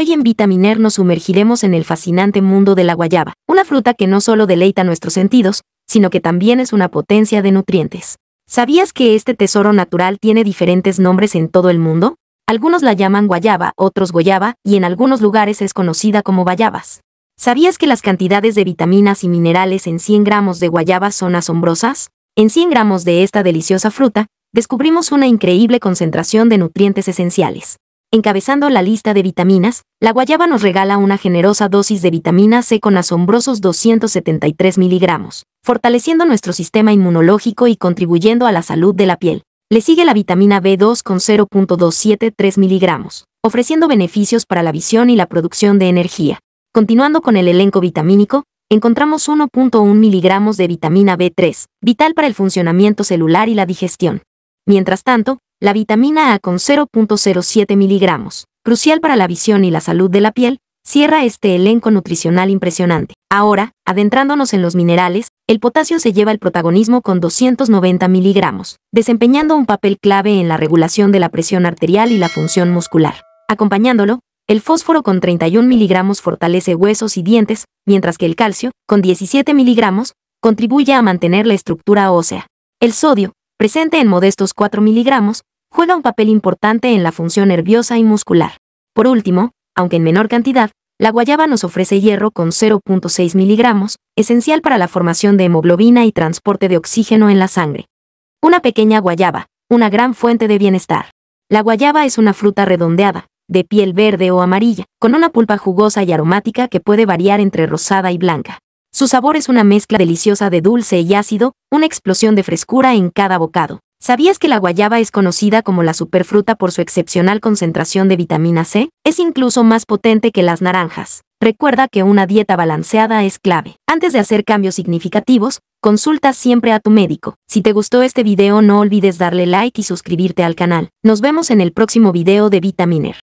Hoy en Vitaminer nos sumergiremos en el fascinante mundo de la guayaba, una fruta que no solo deleita nuestros sentidos, sino que también es una potencia de nutrientes. ¿Sabías que este tesoro natural tiene diferentes nombres en todo el mundo? Algunos la llaman guayaba, otros goyaba, y en algunos lugares es conocida como bayabas. ¿Sabías que las cantidades de vitaminas y minerales en 100 gramos de guayaba son asombrosas? En 100 gramos de esta deliciosa fruta, descubrimos una increíble concentración de nutrientes esenciales. Encabezando la lista de vitaminas, la guayaba nos regala una generosa dosis de vitamina C con asombrosos 273 miligramos, fortaleciendo nuestro sistema inmunológico y contribuyendo a la salud de la piel. Le sigue la vitamina B2 con 0.273 miligramos, ofreciendo beneficios para la visión y la producción de energía. Continuando con el elenco vitamínico, encontramos 1.1 miligramos de vitamina B3, vital para el funcionamiento celular y la digestión. Mientras tanto, la vitamina A con 0.07 miligramos, crucial para la visión y la salud de la piel, cierra este elenco nutricional impresionante. Ahora, adentrándonos en los minerales, el potasio se lleva el protagonismo con 290 miligramos, desempeñando un papel clave en la regulación de la presión arterial y la función muscular. Acompañándolo, el fósforo con 31 miligramos fortalece huesos y dientes, mientras que el calcio, con 17 miligramos, contribuye a mantener la estructura ósea. El sodio, presente en modestos 4 miligramos, juega un papel importante en la función nerviosa y muscular. Por último, aunque en menor cantidad, la guayaba nos ofrece hierro con 0.6 miligramos, esencial para la formación de hemoglobina y transporte de oxígeno en la sangre. Una pequeña guayaba, una gran fuente de bienestar. La guayaba es una fruta redondeada, de piel verde o amarilla, con una pulpa jugosa y aromática que puede variar entre rosada y blanca. Su sabor es una mezcla deliciosa de dulce y ácido, una explosión de frescura en cada bocado. ¿Sabías que la guayaba es conocida como la superfruta por su excepcional concentración de vitamina C? Es incluso más potente que las naranjas. Recuerda que una dieta balanceada es clave. Antes de hacer cambios significativos, consulta siempre a tu médico. Si te gustó este video no olvides darle like y suscribirte al canal. Nos vemos en el próximo video de Vitaminer.